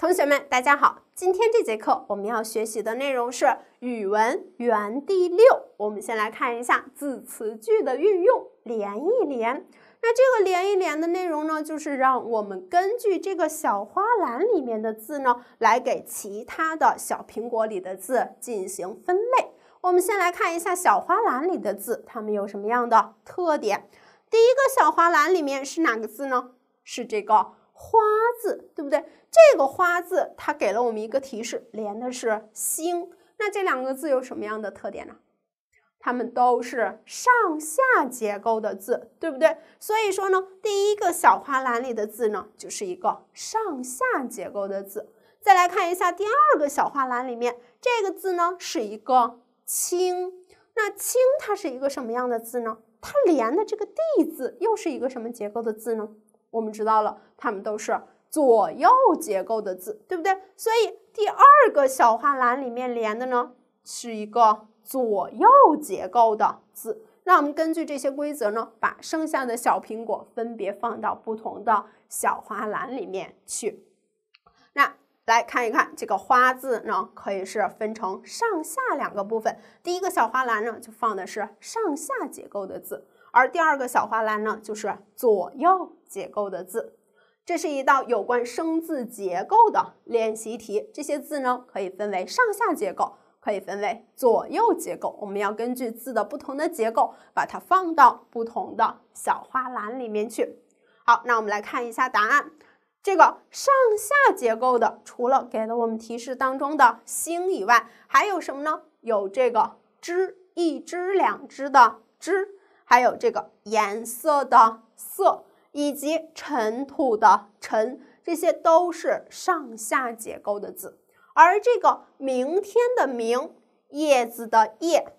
同学们，大家好！今天这节课我们要学习的内容是语文园第六。我们先来看一下字词句的运用，连一连。那这个连一连的内容呢，就是让我们根据这个小花篮里面的字呢，来给其他的小苹果里的字进行分类。我们先来看一下小花篮里的字，它们有什么样的特点？第一个小花篮里面是哪个字呢？是这个。花字对不对？这个花字它给了我们一个提示，连的是星。那这两个字有什么样的特点呢？它们都是上下结构的字，对不对？所以说呢，第一个小花篮里的字呢，就是一个上下结构的字。再来看一下第二个小花篮里面这个字呢，是一个青。那青它是一个什么样的字呢？它连的这个地字又是一个什么结构的字呢？我们知道了，它们都是左右结构的字，对不对？所以第二个小花篮里面连的呢，是一个左右结构的字。那我们根据这些规则呢，把剩下的小苹果分别放到不同的小花篮里面去。那来看一看，这个花字呢，可以是分成上下两个部分。第一个小花篮呢，就放的是上下结构的字。而第二个小花篮呢，就是左右结构的字。这是一道有关生字结构的练习题。这些字呢，可以分为上下结构，可以分为左右结构。我们要根据字的不同的结构，把它放到不同的小花篮里面去。好，那我们来看一下答案。这个上下结构的，除了给了我们提示当中的“星”以外，还有什么呢？有这个“只”，一只、两只的“只”。还有这个颜色的色，以及尘土的尘，这些都是上下结构的字。而这个明天的明，叶子的叶，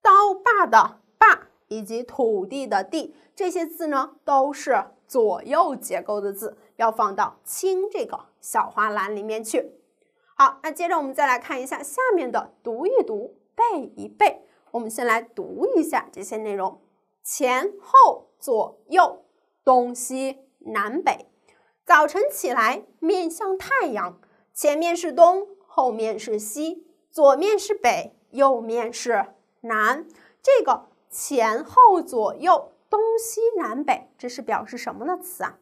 刀把的把，以及土地的地，这些字呢，都是左右结构的字，要放到青这个小花篮里面去。好，那接着我们再来看一下下面的读一读，背一背。我们先来读一下这些内容。前后左右东西南北，早晨起来面向太阳，前面是东，后面是西，左面是北，右面是南。这个前后左右东西南北，这是表示什么的词啊？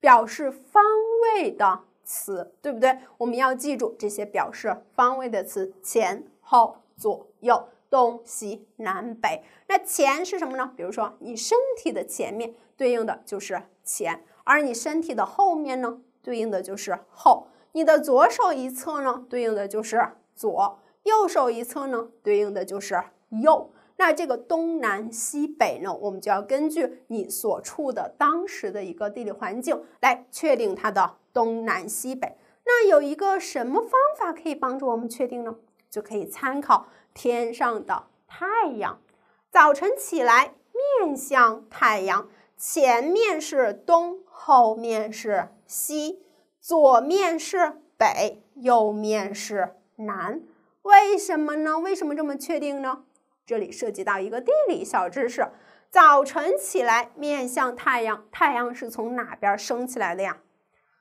表示方位的词，对不对？我们要记住这些表示方位的词：前后左右。东西南北，那前是什么呢？比如说，你身体的前面对应的就是前，而你身体的后面呢，对应的就是后。你的左手一侧呢，对应的就是左；右手一侧呢，对应的就是右。那这个东南西北呢，我们就要根据你所处的当时的一个地理环境来确定它的东南西北。那有一个什么方法可以帮助我们确定呢？就可以参考。天上的太阳，早晨起来面向太阳，前面是东，后面是西，左面是北，右面是南。为什么呢？为什么这么确定呢？这里涉及到一个地理小知识：早晨起来面向太阳，太阳是从哪边升起来的呀？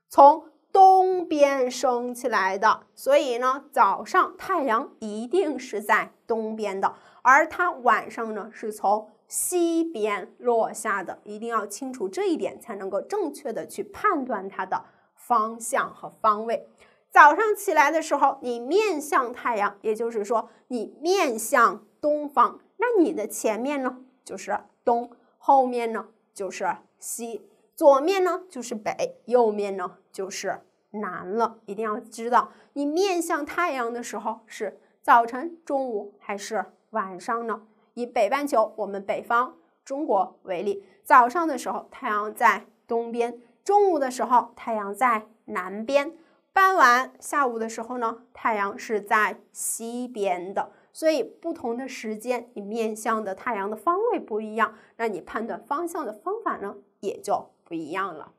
从。东边升起来的，所以呢，早上太阳一定是在东边的，而它晚上呢是从西边落下的。一定要清楚这一点，才能够正确的去判断它的方向和方位。早上起来的时候，你面向太阳，也就是说你面向东方，那你的前面呢就是东，后面呢就是西，左面呢就是北，右面呢。就是南了，一定要知道你面向太阳的时候是早晨、中午还是晚上呢？以北半球，我们北方中国为例，早上的时候太阳在东边，中午的时候太阳在南边，傍晚下午的时候呢，太阳是在西边的。所以不同的时间，你面向的太阳的方位不一样，那你判断方向的方法呢也就不一样了。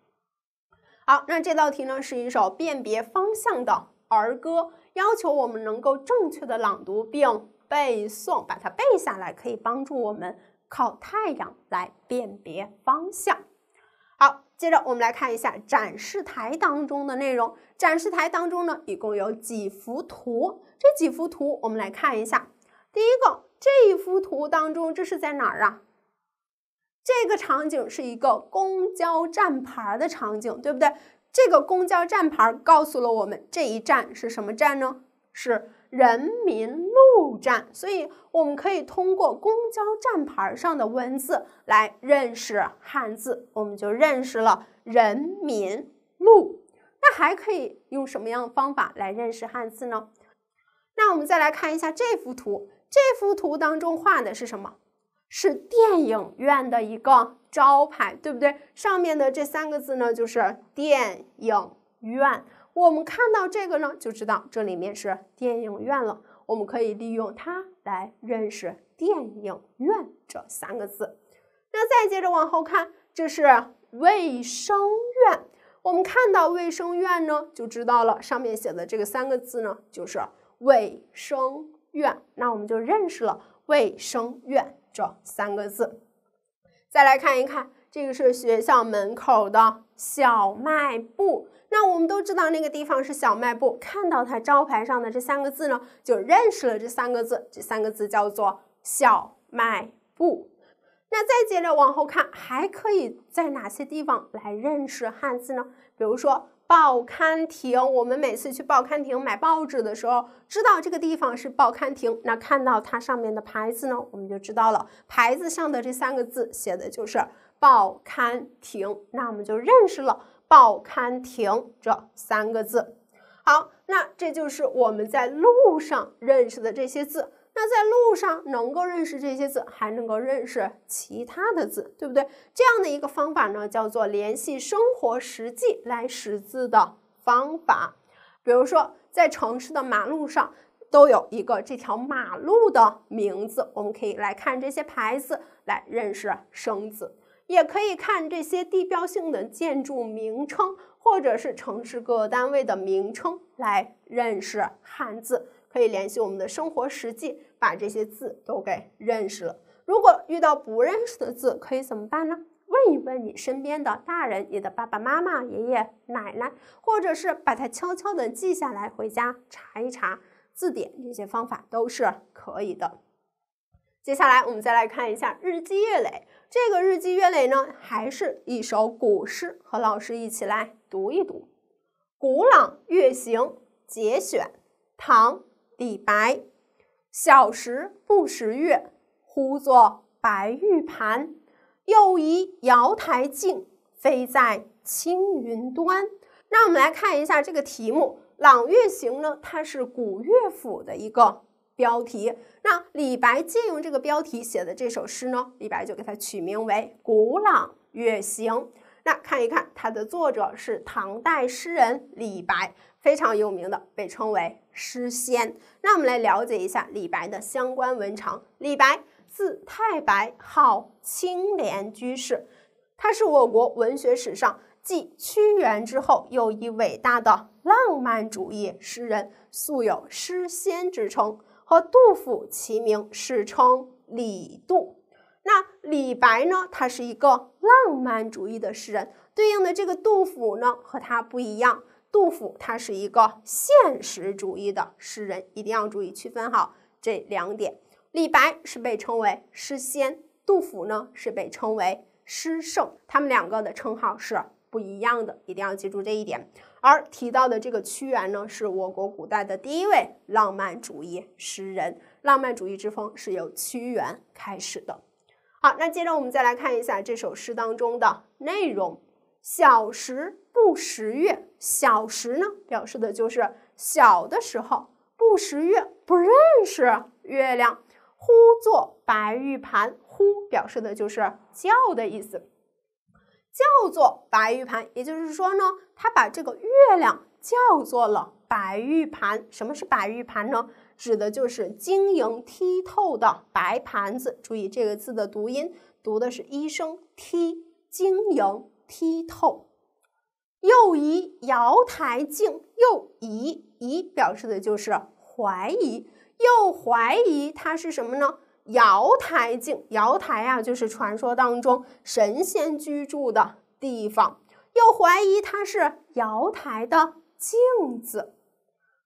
好，那这道题呢是一首辨别方向的儿歌，要求我们能够正确的朗读并背诵，把它背下来，可以帮助我们靠太阳来辨别方向。好，接着我们来看一下展示台当中的内容。展示台当中呢，一共有几幅图？这几幅图我们来看一下。第一个，这一幅图当中这是在哪儿啊？这个场景是一个公交站牌的场景，对不对？这个公交站牌告诉了我们这一站是什么站呢？是人民路站。所以，我们可以通过公交站牌上的文字来认识汉字，我们就认识了“人民路”。那还可以用什么样的方法来认识汉字呢？那我们再来看一下这幅图，这幅图当中画的是什么？是电影院的一个招牌，对不对？上面的这三个字呢，就是电影院。我们看到这个呢，就知道这里面是电影院了。我们可以利用它来认识“电影院”这三个字。那再接着往后看，这是卫生院。我们看到卫生院呢，就知道了上面写的这个三个字呢，就是卫生院。那我们就认识了卫生院。这三个字，再来看一看，这个是学校门口的小卖部。那我们都知道那个地方是小卖部，看到它招牌上的这三个字呢，就认识了这三个字。这三个字叫做小卖部。那再接着往后看，还可以在哪些地方来认识汉字呢？比如说。报刊亭，我们每次去报刊亭买报纸的时候，知道这个地方是报刊亭。那看到它上面的牌子呢，我们就知道了，牌子上的这三个字写的就是报刊亭。那我们就认识了报刊亭这三个字。好，那这就是我们在路上认识的这些字。那在路上能够认识这些字，还能够认识其他的字，对不对？这样的一个方法呢，叫做联系生活实际来识字的方法。比如说，在城市的马路上都有一个这条马路的名字，我们可以来看这些牌子来认识生字，也可以看这些地标性的建筑名称或者是城市各单位的名称来认识汉字，可以联系我们的生活实际。把这些字都给认识了。如果遇到不认识的字，可以怎么办呢？问一问你身边的大人，你的爸爸妈妈、爷爷奶奶，或者是把它悄悄的记下来，回家查一查字典，这些方法都是可以的。接下来我们再来看一下“日积月累”这个“日积月累”呢，还是一首古诗，和老师一起来读一读《古朗月行》节选，唐·李白。小时不识月，呼作白玉盘。又疑瑶台镜，飞在青云端。那我们来看一下这个题目，《朗月行》呢，它是古乐府的一个标题。那李白借用这个标题写的这首诗呢，李白就给它取名为《古朗月行》。那看一看，它的作者是唐代诗人李白。非常有名的，被称为诗仙。那我们来了解一下李白的相关文长。李白字太白，号青莲居士，他是我国文学史上继屈原之后又一伟大的浪漫主义诗人，素有“诗仙”之称，和杜甫齐名，世称“李杜”。那李白呢，他是一个浪漫主义的诗人，对应的这个杜甫呢，和他不一样。杜甫他是一个现实主义的诗人，一定要注意区分好这两点。李白是被称为诗仙，杜甫呢是被称为诗圣，他们两个的称号是不一样的，一定要记住这一点。而提到的这个屈原呢，是我国古代的第一位浪漫主义诗人，浪漫主义之风是由屈原开始的。好，那接着我们再来看一下这首诗当中的内容，小时。不识月，小时呢表示的就是小的时候不识月，不认识月亮。呼作白玉盘，呼表示的就是叫的意思，叫做白玉盘。也就是说呢，他把这个月亮叫做了白玉盘。什么是白玉盘呢？指的就是晶莹剔透的白盘子。注意这个字的读音，读的是一声“剔”，晶莹剔透。又疑瑶台镜，又疑疑表示的就是怀疑。又怀疑它是什么呢？瑶台镜，瑶台啊，就是传说当中神仙居住的地方。又怀疑它是瑶台的镜子，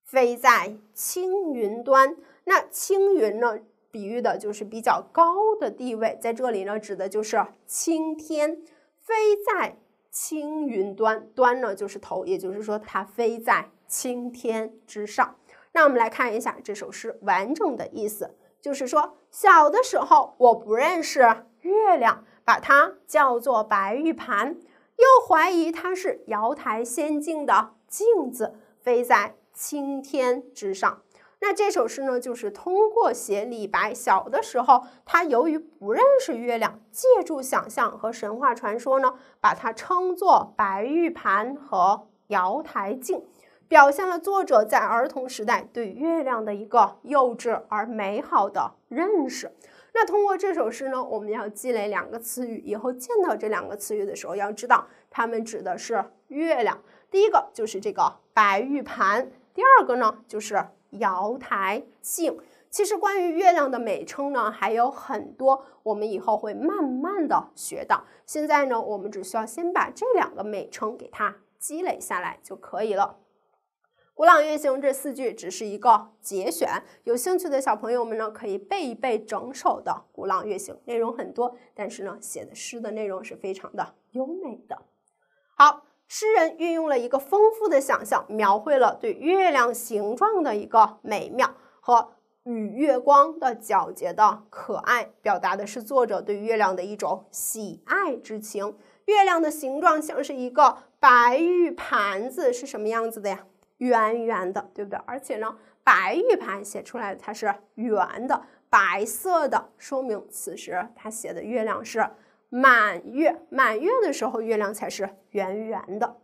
飞在青云端。那青云呢，比喻的就是比较高的地位，在这里呢，指的就是青天。飞在。青云端，端呢就是头，也就是说它飞在青天之上。那我们来看一下这首诗完整的意思，就是说小的时候我不认识月亮，把它叫做白玉盘，又怀疑它是瑶台仙境的镜子，飞在青天之上。那这首诗呢，就是通过写李白小的时候，他由于不认识月亮，借助想象和神话传说呢，把它称作“白玉盘”和“瑶台镜”，表现了作者在儿童时代对月亮的一个幼稚而美好的认识。那通过这首诗呢，我们要积累两个词语，以后见到这两个词语的时候，要知道它们指的是月亮。第一个就是这个“白玉盘”，第二个呢就是。瑶台镜，其实关于月亮的美称呢还有很多，我们以后会慢慢的学到。现在呢，我们只需要先把这两个美称给它积累下来就可以了。《古朗月行》这四句只是一个节选，有兴趣的小朋友们呢，可以背一背整首的《古朗月行》，内容很多，但是呢，写的诗的内容是非常的优美的。好。诗人运用了一个丰富的想象，描绘了对月亮形状的一个美妙和与月光的皎洁的可爱，表达的是作者对月亮的一种喜爱之情。月亮的形状像是一个白玉盘子，是什么样子的呀？圆圆的，对不对？而且呢，白玉盘写出来它是圆的、白色的，说明此时他写的月亮是。满月，满月的时候，月亮才是圆圆的。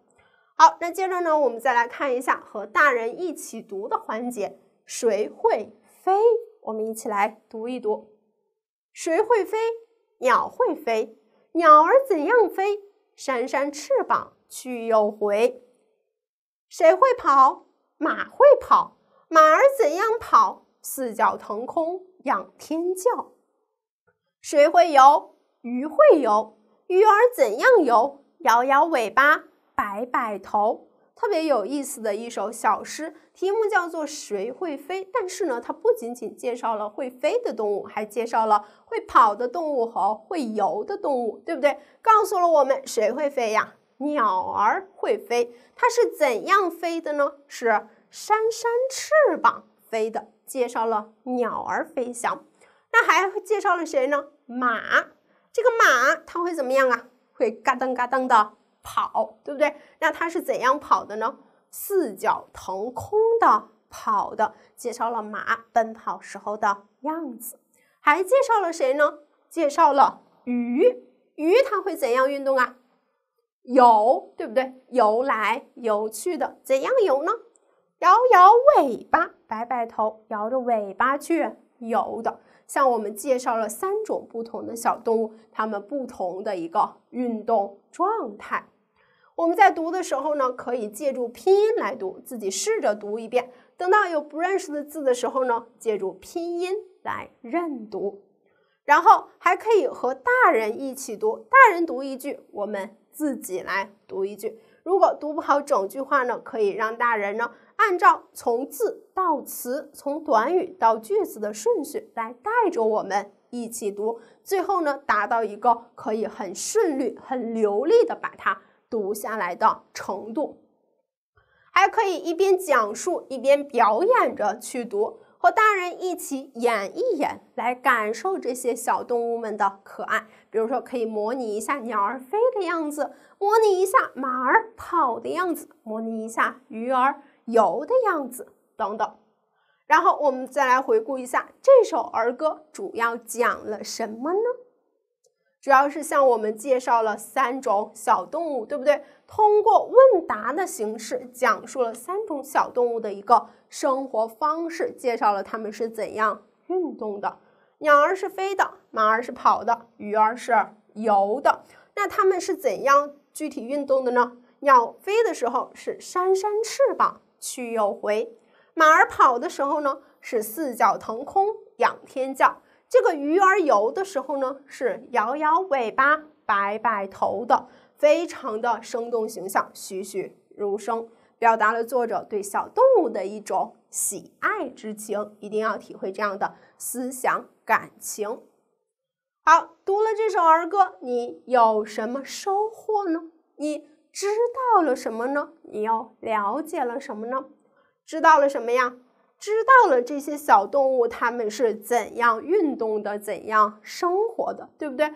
好，那接着呢，我们再来看一下和大人一起读的环节。谁会飞？我们一起来读一读。谁会飞？鸟会飞。鸟儿怎样飞？扇扇翅膀，去又回。谁会跑？马会跑。马儿怎样跑？四脚腾空，仰天叫。谁会游？鱼会游，鱼儿怎样游？摇摇尾巴，摆摆头。特别有意思的一首小诗，题目叫做《谁会飞》。但是呢，它不仅仅介绍了会飞的动物，还介绍了会跑的动物和会游的动物，对不对？告诉了我们谁会飞呀？鸟儿会飞，它是怎样飞的呢？是扇扇翅膀飞的。介绍了鸟儿飞翔，那还介绍了谁呢？马。这个马它会怎么样啊？会嘎噔嘎噔的跑，对不对？那它是怎样跑的呢？四脚腾空的跑的，介绍了马奔跑时候的样子。还介绍了谁呢？介绍了鱼。鱼它会怎样运动啊？游，对不对？游来游去的，怎样游呢？摇摇尾巴，摆摆头，摇着尾巴去。有的像我们介绍了三种不同的小动物，它们不同的一个运动状态。我们在读的时候呢，可以借助拼音来读，自己试着读一遍。等到有不认识的字的时候呢，借助拼音来认读。然后还可以和大人一起读，大人读一句，我们自己来读一句。如果读不好整句话呢，可以让大人呢。按照从字到词，从短语到句子的顺序来带着我们一起读，最后呢达到一个可以很顺利、很流利的把它读下来的程度，还可以一边讲述一边表演着去读，和大人一起演一演，来感受这些小动物们的可爱。比如说，可以模拟一下鸟儿飞的样子，模拟一下马儿跑的样子，模拟一下鱼儿。游的样子等等，然后我们再来回顾一下这首儿歌主要讲了什么呢？主要是向我们介绍了三种小动物，对不对？通过问答的形式讲述了三种小动物的一个生活方式，介绍了它们是怎样运动的。鸟儿是飞的，马儿是跑的，鱼儿是游的。那它们是怎样具体运动的呢？鸟飞的时候是扇扇翅膀。去又回，马儿跑的时候呢，是四脚腾空仰天叫；这个鱼儿游的时候呢，是摇摇尾巴摆摆头的，非常的生动形象，栩栩如生，表达了作者对小动物的一种喜爱之情。一定要体会这样的思想感情。好，读了这首儿歌，你有什么收获呢？你？知道了什么呢？你又了解了什么呢？知道了什么呀？知道了这些小动物它们是怎样运动的，怎样生活的，对不对？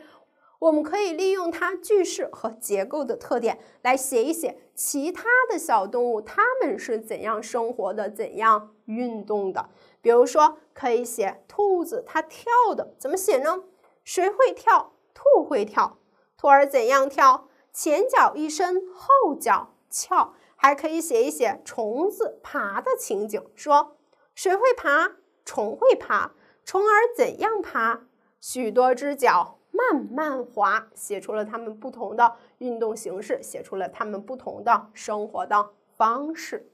我们可以利用它句式和结构的特点来写一写其他的小动物，它们是怎样生活的，怎样运动的。比如说，可以写兔子，它跳的，怎么写呢？谁会跳？兔会跳。兔儿怎样跳？前脚一伸，后脚翘，还可以写一写虫子爬的情景。说谁会爬？虫会爬。虫儿怎样爬？许多只脚慢慢滑，写出了它们不同的运动形式，写出了它们不同的生活的方式。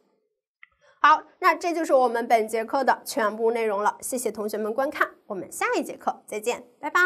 好，那这就是我们本节课的全部内容了。谢谢同学们观看，我们下一节课再见，拜拜。